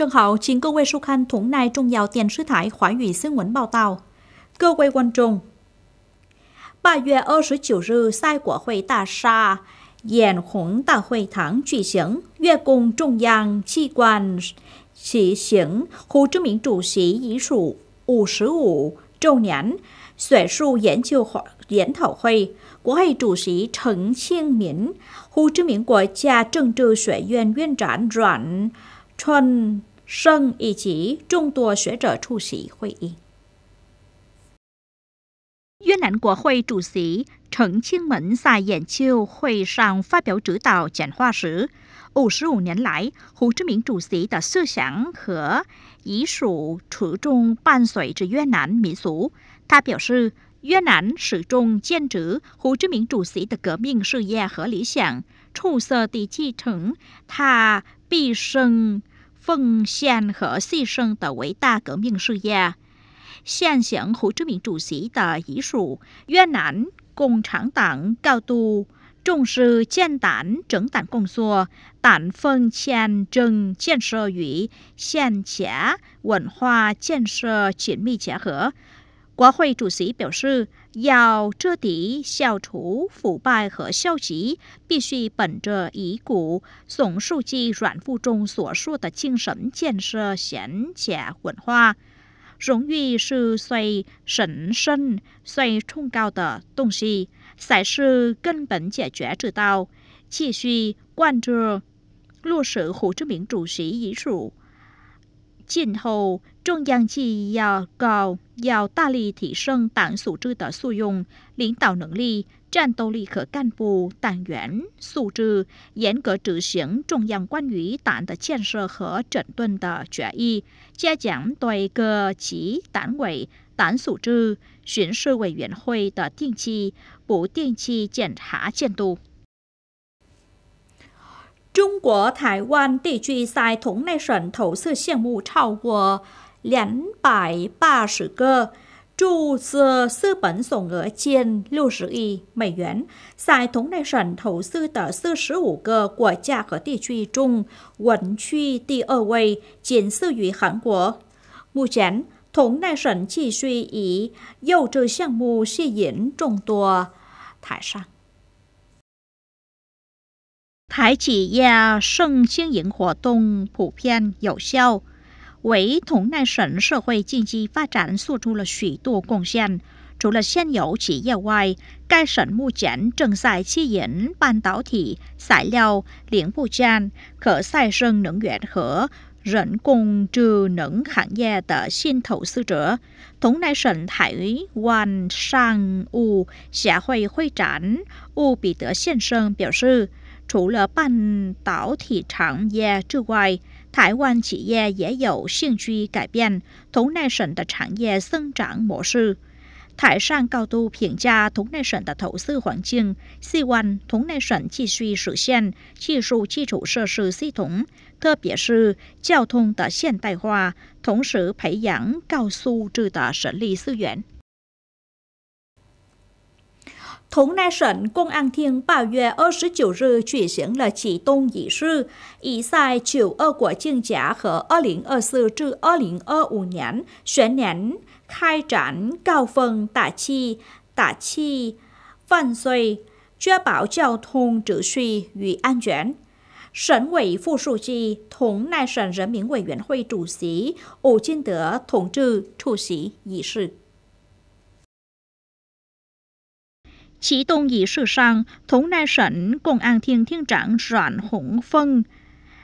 trường hậu chiến cơ quay su khan thủng này trung giàu tiền xứ thải khoải dị xứ nguyễn bao tàu cơ quay quanh trung bà dè ô dưới chiều rừ sai của khuê tà xa dàn khuẩn tà khuê thẳng chùy sướng dè cùng trung giang chi quan sĩ sướng khu chứa miệng chủ sĩ dĩ sù u sứ u trông nhẵn xoẹt su giãn chiều họ giãn thọ khuê của hai chủ sĩ chững chiêng miệng khu chứa miệng của cha trừng trừ xoẹt dèn duyên rạng rạng tròn 圣以及众多学者出席会议。越南国会主席程庆文在研究会上发表指导讲话时，五十五年来，胡志明主席的思想和遗属始终伴随着越南民族。他表示，越南始终坚持胡志明主席的革命事业和理想，出色地继承他毕生奉献和牺牲的伟大革命事业。现行胡志明主席的遗属，越南共产党高度重视建党整党工作，党奉献正建设与现前文化建设紧密结合。国会主席表示。要彻底消除腐败和消极，必须本着以古总书记软富中所说的精神建设廉洁文化，荣誉是最神圣、最崇高的东西，才是根本解决之道。继续贯彻落实胡志明主席遗嘱。今后中央纪要高要大力提升党组织的素用领导能力战斗力和干部党员素质严格执行中央关于党的建设和整顿的决议加强对各级党委党组织巡视委员会的定期不定期检查监督中国台湾地区在同类省投设项目超过两百八十个注册资本总额近六十亿美元在同类省投资的四十五个国家和地区中稳居第二位仅次于韩国目前同类省继续以优质项目吸引众多台商台企业盛经营活动普遍有效，为同奈省社会经济发展做出了许多贡献。除了现有企业外，该省目前正在吸引半导体、材料、零部件、可再生能源和人工、智能行业的新、投资者。同奈省台湾商务协会会长乌比特先生表示。除了半导体产业之外，台湾企业也有兴趣改变同类省的产业生长模式。台上高度评价同类省的投资环境，希望同类省继续实现技术基础设施系统，特别是交通的现代化，同时培养高素质的人力资源。同内省公安厅八月二十九日举行了启动仪式，以赛九二国庆节和二零二四至二零二五年全年开展高峰打气、打气、犯罪，确保交通秩序与安全。省委副书记、同内省人民委员会主席吴金德同志出席仪式。启动仪式上，同奈省公安厅厅长阮红峰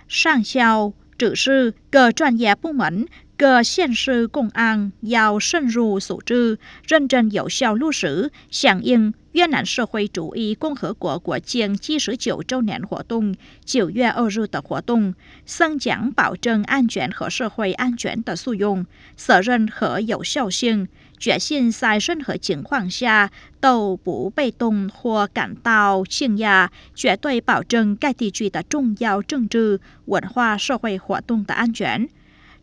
上校指示各专业部门、各县市公安要深入组织，认真有效落实响应越南社会主义共和国国庆七十九周年活动九月二日的活动，增强保证安全和社会安全的作用，责任和有效性。决心在任何情况下都不被动或感到惊讶绝对保证该地区的重要政治文化社会活动的安全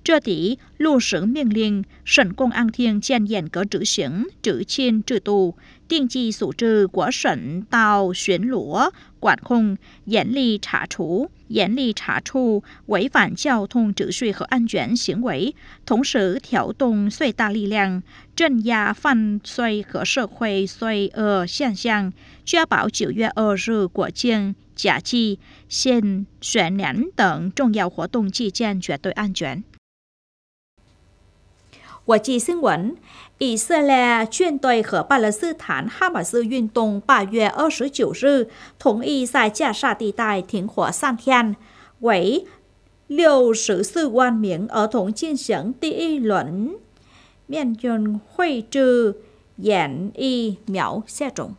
这底陆省命令省公安厅建严格执行执勤制度，定期组织国省到巡逻管控，严厉查处，严厉查处违反交通秩序和安全行为，同时调动最大力量镇压犯罪和社会罪恶现象，确保九月二日国庆。假期、县选年等重要活动期间绝对安全。国际新闻：以色列军队和巴勒斯坦哈马斯运动八月二十九日同意在加沙地带停火三天，为六十四万名儿童进行第一轮面军绘制演绎苗 xe 种。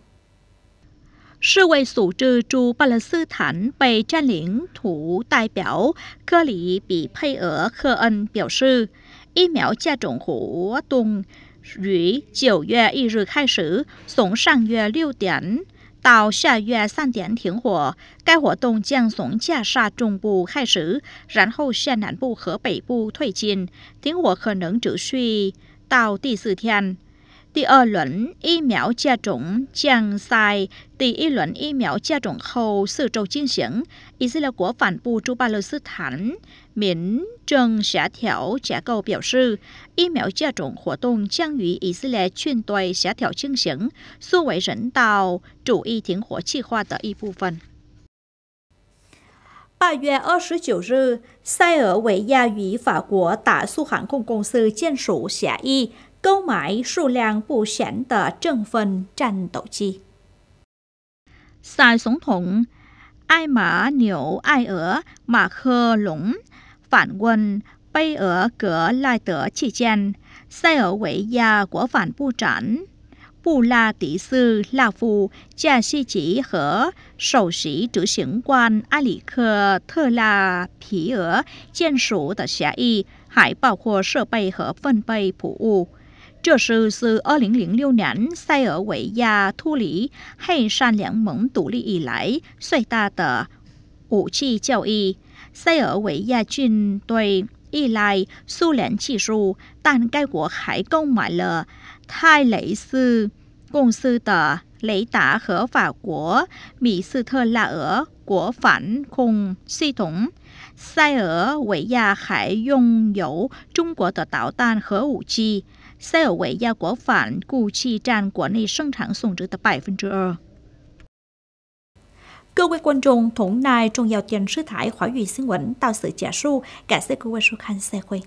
世卫组织驻巴勒斯坦被占领土代表科里比佩尔·科恩表示。疫苗接种活动于九月一日开始，从上月六点到下月三点停火。该活动将从加沙中部开始，然后向南部和北部推进。停火可能持续到第四天。第二轮疫苗接种将在第一轮疫苗接种后四周进行。以色列国反布驻巴勒斯坦民政协调结构表示，疫苗接种活动将与以色列军队协调进行，作为人道主义停火计划的一部分。八月二十九日，塞尔维亚与法国大苏航空公司签署协议，购买数量不事的军事战斗机。塞总统艾的纽埃尔·马克龙。反问贝尔格赖德期间，塞尔维亚国防部长布拉迪斯拉夫加西吉和首席执行官阿里克特拉皮尔签署的协议，还包括设备和分配服务。这是自二零零六年塞尔维亚脱离黑山联盟独立以来最大的武器交易。塞尔维亚军队依赖苏联技术但该国还购买了泰雷斯公司的雷达和法国米斯特拉俄国防空系统塞尔维亚还拥有中国的导弹核武器塞尔维亚国防部器占国内生产总值的百分之二 Cơ quan quân chúng thủng nai trong giàu tiền dư thải khỏi vì sinh vĩnh tạo sự trả su cả sẽ cơ quan su can xe quay.